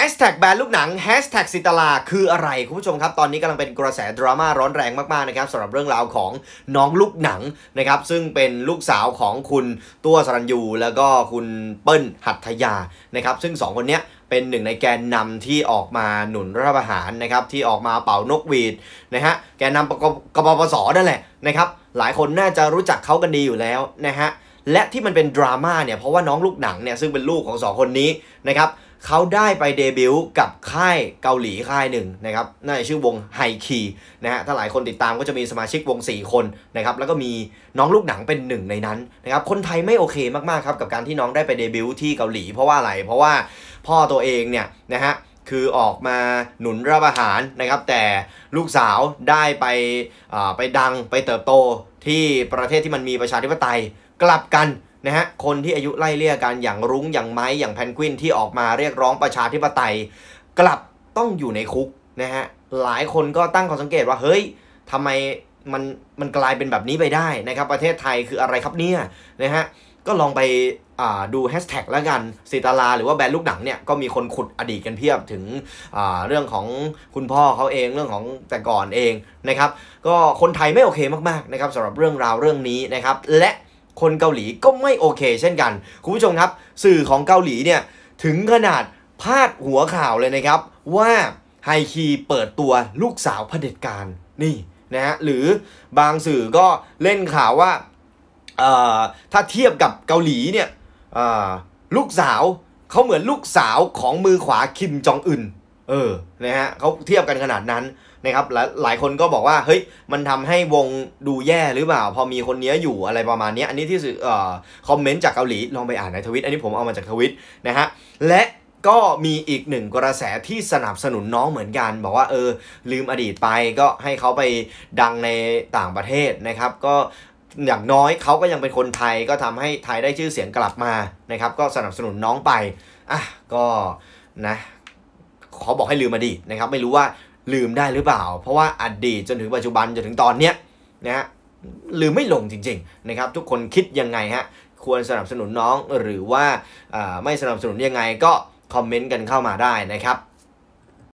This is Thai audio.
แฮชแท็กแบนลูกหนังแฮชแท็กสิตลาคืออะไร คุณผู้ชมครับ ตอนนี้กำลังเป็นกระแสดราม่าร้อนแรงมากๆนะครับสำหรับเรื่องราวของน้องลูกหนังนะครับ ซึ่งเป็นลูกสาวของคุณตัวสรัญยูแล้วก็คุณเปิ้ลหัตถยานะครับ ซึ่ง 2 คนเนี้ยเป็นหนึ่งในแกนนำที่ออกมาหนุนรัฐประหารนะครับที่ออกมาเป่านกหวีดนะฮะแกนนำกบพศนั่นแหละนะครับหลายคนน่าจะรู้จักเขากันดีอยู่แล้วนะฮะและที่มันเป็นดราม่าเนี่ยเพราะว่าน้องลูกหนังเนี่ยซึ่งเป็นลูกของ2 คนนี้นะครับเขาได้ไปเดบิวต์กับค่ายเกาหลีค่ายหนึ่งนะครับน่าจะชื่อวงไฮคีนะฮะถ้าหลายคนติดตามก็จะมีสมาชิกวง 4 คนนะครับแล้วก็มีน้องลูกหนังเป็นหนึ่งในนั้นนะครับคนไทยไม่โอเคมากๆครับ กับการที่น้องได้ไปเดบิวต์ที่เกาหลีเพราะว่าอะไรเพราะว่าพ่อตัวเองเนี่ยนะฮะคือออกมาหนุนรับอาหารนะครับแต่ลูกสาวได้ไปไปดังไปเติบโตที่ประเทศที่มันมีประชาธิปไตยกลับกันนะฮะ คนที่อายุไล่เลี่ยกันอย่างรุ้งอย่างไม้อย่างแพนกวิน ที่ออกมาเรียกร้องประชาธิปไตย กลับต้องอยู่ในคุกนะฮะหลายคนก็ตั้งข้อสังเกตว่าเฮ้ยทำไมมันมันกลายเป็นแบบนี้ไปได้นะครับประเทศไทยคืออะไรครับเนี่ยนะฮะก็ลองไปดูแฮชแท็กแล้วกันสีตาลาหรือว่าแบรนด์ลูกหนังเนี่ยก็มีคนขุดอดีตกันเพียบถึงเรื่องของคุณพ่อเขาเองเรื่องของแต่ก่อนเองนะครับก็คนไทยไม่โอเคมากๆนะครับสำหรับเรื่องราวเรื่องนี้นะครับและคนเกาหลีก็ไม่โอเคเช่นกันคุณผู้ชมครับสื่อของเกาหลีเนี่ยถึงขนาดพาดหัวข่าวเลยนะครับ ว่าไฮคีเปิดตัวลูกสาวเผด็จการนี่นะฮะหรือบางสื่อก็เล่นข่าวว่าถ้าเทียบกับเกาหลีเนี่ยลูกสาวเขาเหมือนลูกสาวของมือขวาคิมจองอึนเออนะฮะเขาเทียบกันขนาดนั้นนะครับหลหลายคนก็บอกว่าเฮ้ยมันทำให้วงดูแย่หรือเปล่า พอมีคนเนี้ยอยู่อะไรประมาณนี้อันนี้ที่สื่อคอมเมนต์จากเกาหลีลองไปอ่านในทวิตอันนี้ผมเอามาจากทวิตนะฮะและก็มีอีกหนึ่งกระแสที่สนับสนุนน้องเหมือนกัน บอกว่าเออลืมอดีตไปก็ให้เขาไปดังในต่างประเทศนะครับ ก็อย่างน้อยเขาก็ยังเป็นคนไทย ก็ทำให้ไทยได้ชื่อเสียงกลับมานะครับก็สนับสนุนน้องไปอ่ะก็นะเขาบอกให้ลืมอดีตนะครับไม่รู้ว่าลืมได้หรือเปล่า เพราะว่าอดีตจนถึงปัจจุบันจนถึงตอนเนี้ยนะฮะลืมไม่ลงจริงๆ นะครับ ทุกคนคิดยังไงฮะควรสนับสนุนน้องหรือว่าไม่สนับสนุนยังไงก็คอมเมนต์กันเข้ามาได้นะครับ